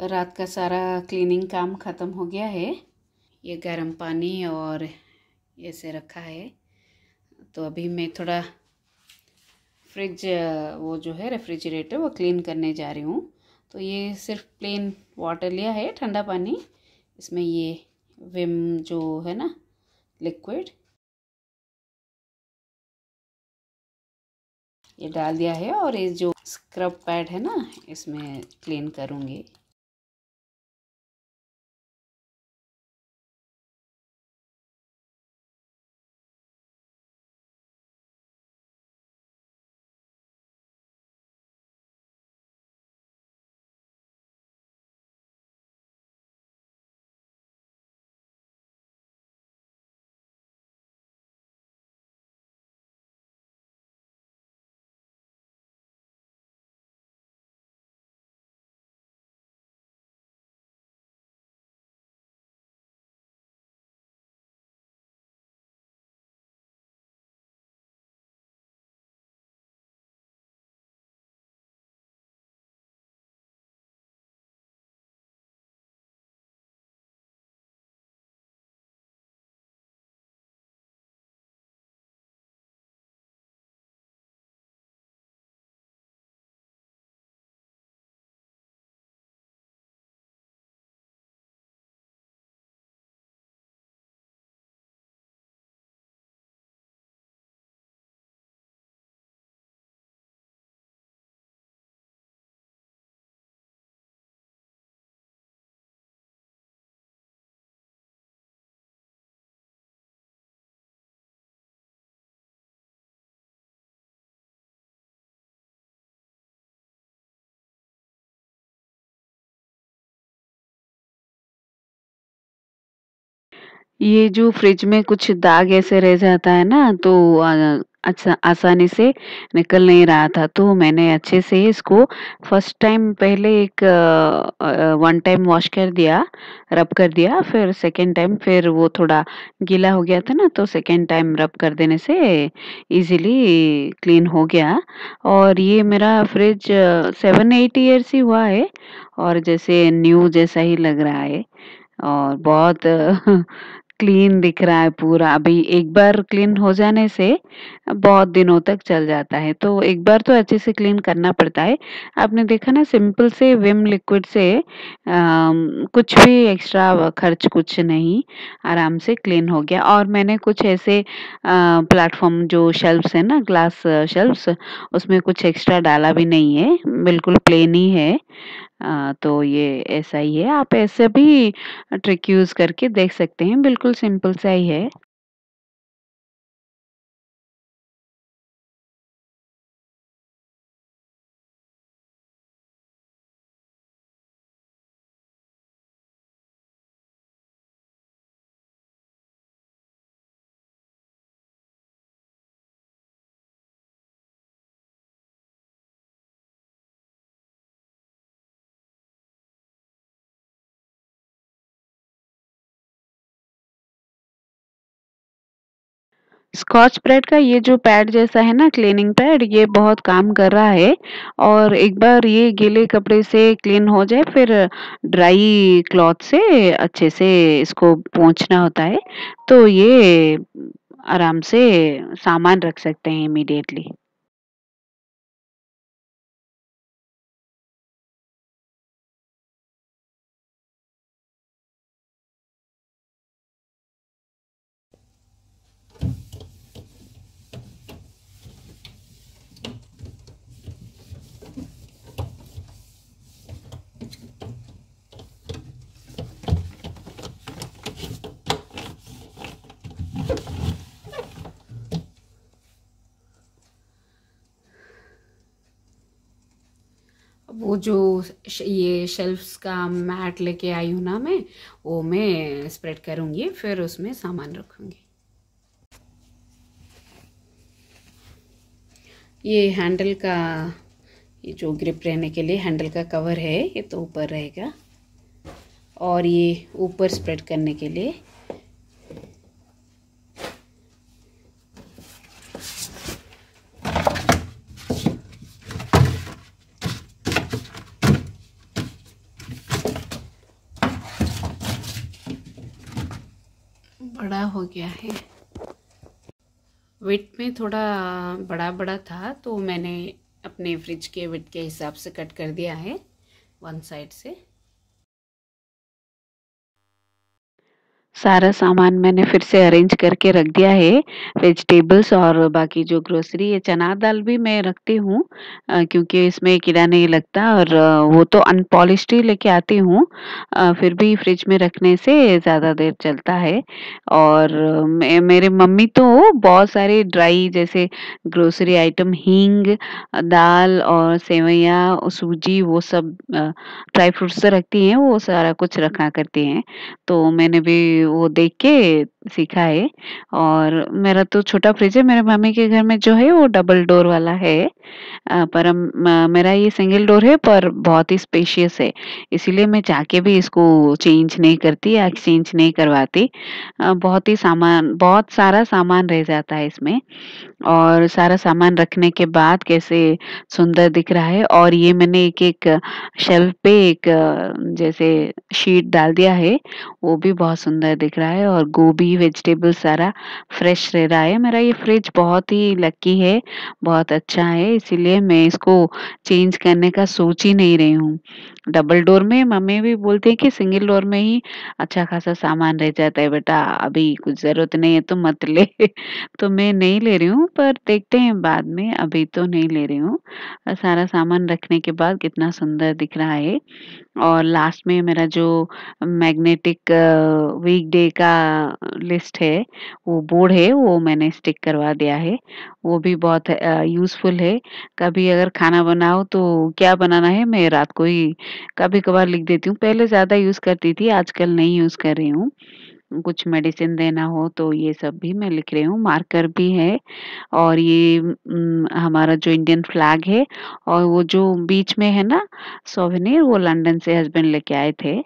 रात का सारा क्लीनिंग काम ख़त्म हो गया है ये गर्म पानी और ऐसे रखा है तो अभी मैं थोड़ा फ्रिज वो जो है रेफ्रिजरेटर वो क्लीन करने जा रही हूँ तो ये सिर्फ प्लेन वाटर लिया है ठंडा पानी इसमें ये विम जो है ना लिक्विड ये डाल दिया है और ये जो स्क्रब पैड है ना इसमें क्लीन करूँगी ये जो फ्रिज में कुछ दाग ऐसे रह जाता है ना तो अच्छा आसानी से निकल नहीं रहा था तो मैंने अच्छे से इसको फर्स्ट टाइम पहले एक वन टाइम वॉश कर दिया रब कर दिया फिर सेकेंड टाइम फिर वो थोड़ा गीला हो गया था ना तो सेकेंड टाइम रब कर देने से इजीली क्लीन हो गया और ये मेरा फ्रिज सेवन एट ईयर्स ही हुआ है और जैसे न्यू जैसा ही लग रहा है और बहुत क्लीन दिख रहा है पूरा अभी एक बार क्लीन हो जाने से बहुत दिनों तक चल जाता है तो एक बार तो अच्छे से क्लीन करना पड़ता है आपने देखा ना सिंपल से विम लिक्विड से आ, कुछ भी एक्स्ट्रा खर्च कुछ नहीं आराम से क्लीन हो गया और मैंने कुछ ऐसे प्लेटफॉर्म जो शेल्फ्स है ना ग्लास शेल्फ्स उसमें कुछ एक्स्ट्रा डाला भी नहीं है बिल्कुल प्लेन ही है आ, तो ये ऐसा ही है आप ऐसे भी ट्रिक यूज़ करके देख सकते हैं बिल्कुल सिंपल सा ही है स्कॉच ब्रेड का ये जो पैड जैसा है ना क्लीनिंग पैड ये बहुत काम कर रहा है और एक बार ये गीले कपड़े से क्लीन हो जाए फिर ड्राई क्लॉथ से अच्छे से इसको पहुँचना होता है तो ये आराम से सामान रख सकते हैं इमीडिएटली जो ये शेल्फ्स का मैट लेके आई हूँ ना मैं वो मैं स्प्रेड करूँगी फिर उसमें सामान रखूँगी ये हैंडल का ये जो ग्रिप रहने के लिए हैंडल का कवर है ये तो ऊपर रहेगा और ये ऊपर स्प्रेड करने के लिए बड़ा हो गया है वेट में थोड़ा बड़ा बड़ा था तो मैंने अपने फ्रिज के वेट के हिसाब से कट कर दिया है वन साइड से सारा सामान मैंने फिर से अरेंज करके रख दिया है वेजिटेबल्स और बाकी जो ग्रोसरी है चना दाल भी मैं रखती हूँ क्योंकि इसमें कीड़ा नहीं लगता और वो तो अनपॉलिश्ड ही लेके आती हूँ फिर भी फ्रिज में रखने से ज़्यादा देर चलता है और मेरे मम्मी तो बहुत सारे ड्राई जैसे ग्रोसरी आइटम हींग दाल और सेवैया सूजी वो सब ड्राई फ्रूट्स तो रखती हैं वो सारा कुछ रखा करती हैं तो मैंने भी वो देख के सीखा है और मेरा तो छोटा फ्रिज है मेरे मामी के घर में जो है वो डबल डोर वाला है पर मेरा ये सिंगल डोर है पर बहुत ही स्पेशियस है इसीलिए मैं जाके भी इसको चेंज नहीं करती या एक्सचेंज नहीं करवाती बहुत ही सामान बहुत सारा सामान रह जाता है इसमें और सारा सामान रखने के बाद कैसे सुंदर दिख रहा है और ये मैंने एक-एक शेल्फ पे एक जैसे शीट डाल दिया है, वो भी बहुत सुंदर दिख रहा है और गोभी भी वेजिटेबल सारा फ्रेश रह रहा है मेरा ये फ्रिज बहुत ही लकी है बहुत अच्छा है इसीलिए मैं इसको चेंज करने का सोच ही नहीं रही हूँ डबल डोर में मम्मी भी बोलते हैं कि सिंगल डोर में ही अच्छा खासा सामान रह जाता है बेटा अभी कुछ ज़रूरत नहीं है तो मत ले तो मैं नहीं ले रही हूँ पर देखते हैं बाद में अभी तो नहीं ले रही हूँ सारा सामान रखने के बाद कितना सुंदर दिख रहा है और लास्ट में मेरा जो मैग्नेटिक वीक डे का लिस्ट है वो बोर्ड है वो मैंने स्टिक करवा दिया है वो भी बहुत यूज़फुल है कभी अगर खाना बनाओ तो क्या बनाना है मैं रात को ही कभी-कभार लिख देती हूँ। पहले ज़्यादा यूज़ करती थी, आजकल नहीं यूज़ कर रही हूँ। कुछ मेडिसिन देना हो तो ये सब भी मैं लिख रही हूँ, मार्कर भी है और ये हमारा जो इंडियन फ्लैग है और वो जो बीच में है ना सोवेनिर वो लंदन से हस्बैंड लेके आए थे।